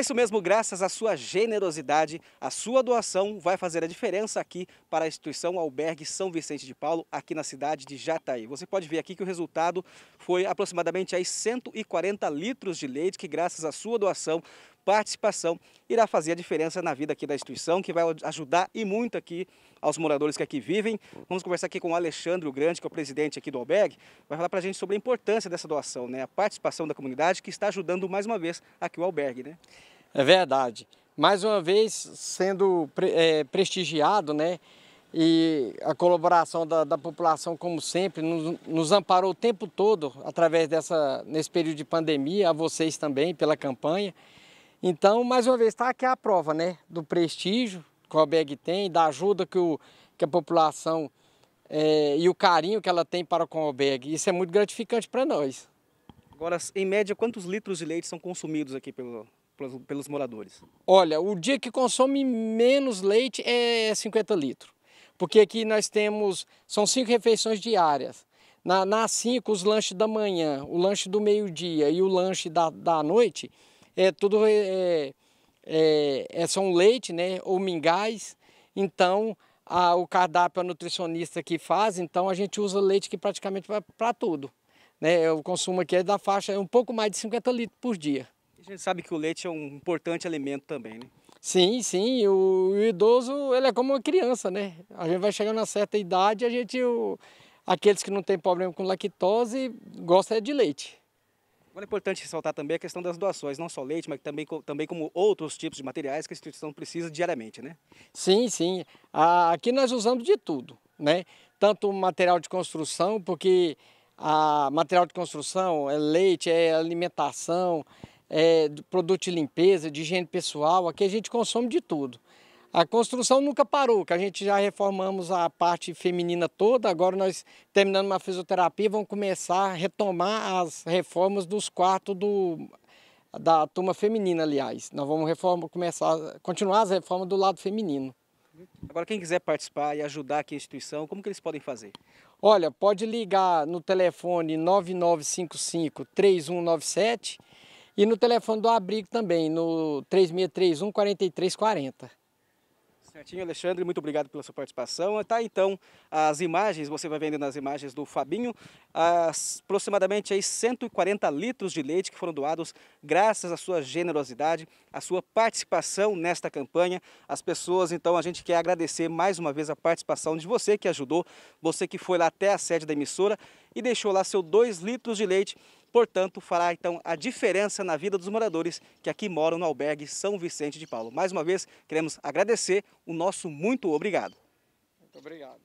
É isso mesmo, graças à sua generosidade, a sua doação vai fazer a diferença aqui para a instituição Albergue São Vicente de Paulo, aqui na cidade de Jataí. Você pode ver aqui que o resultado foi aproximadamente aí 140 litros de leite, que graças à sua doação participação irá fazer a diferença na vida aqui da instituição, que vai ajudar e muito aqui aos moradores que aqui vivem. Vamos conversar aqui com o Alexandre o Grande, que é o presidente aqui do albergue, vai falar para a gente sobre a importância dessa doação, né? a participação da comunidade que está ajudando mais uma vez aqui o albergue. Né? É verdade. Mais uma vez sendo é, prestigiado, né? e a colaboração da, da população, como sempre, nos, nos, amparou o tempo todo através dessa nesse período de pandemia, a vocês também pela campanha. Então, mais uma vez, está aqui a prova né, do prestígio que o Obeg tem, da ajuda que, o, que a população é, e o carinho que ela tem para com o Obeg. Isso é muito gratificante para nós. Agora, em média, quantos litros de leite são consumidos aqui pelo, pelos, pelos moradores? Olha, o dia que consome menos leite é 50 litros. Porque aqui nós temos, são cinco refeições diárias. Na, nas cinco, os lanches da manhã, o lanche do meio-dia e o lanche da, da noite, é tudo é, é, é, é são leite, né, ou mingás. Então, a, o cardápio a nutricionista que faz, então a gente usa leite que praticamente vai para tudo. Né? O consumo aqui é da faixa é um pouco mais de 50 litros por dia. A gente sabe que o leite é um importante alimento também, né? Sim, sim. O, o idoso ele é como uma criança, né? A gente vai chegando a certa idade, a gente o, aqueles que não tem problema com lactose gostam é de leite. Agora é importante ressaltar também a questão das doações, não só leite, mas também, também como outros tipos de materiais que a instituição precisa diariamente, né? Sim, sim. Aqui nós usamos de tudo, né? Tanto material de construção, porque a material de construção é leite, é alimentação, é produto de limpeza, de higiene pessoal. Aqui a gente consome de tudo. A construção nunca parou, que a gente já reformamos a parte feminina toda, agora nós terminando uma fisioterapia, vamos começar a retomar as reformas dos quartos do, da turma feminina, aliás. Nós vamos reforma, começar, continuar as reformas do lado feminino. Agora, quem quiser participar e ajudar aqui a instituição, como que eles podem fazer? Olha, pode ligar no telefone 9955-3197 e no telefone do Abrigo também, no 3631-4340. Certinho, Alexandre, muito obrigado pela sua participação. Tá, então, as imagens, você vai vendo nas imagens do Fabinho, as, aproximadamente aí 140 litros de leite que foram doados graças à sua generosidade, à sua participação nesta campanha. As pessoas, então, a gente quer agradecer mais uma vez a participação de você que ajudou, você que foi lá até a sede da emissora e deixou lá seu 2 litros de leite portanto, fará então a diferença na vida dos moradores que aqui moram no albergue São Vicente de Paulo. Mais uma vez, queremos agradecer o nosso muito obrigado. Muito obrigado.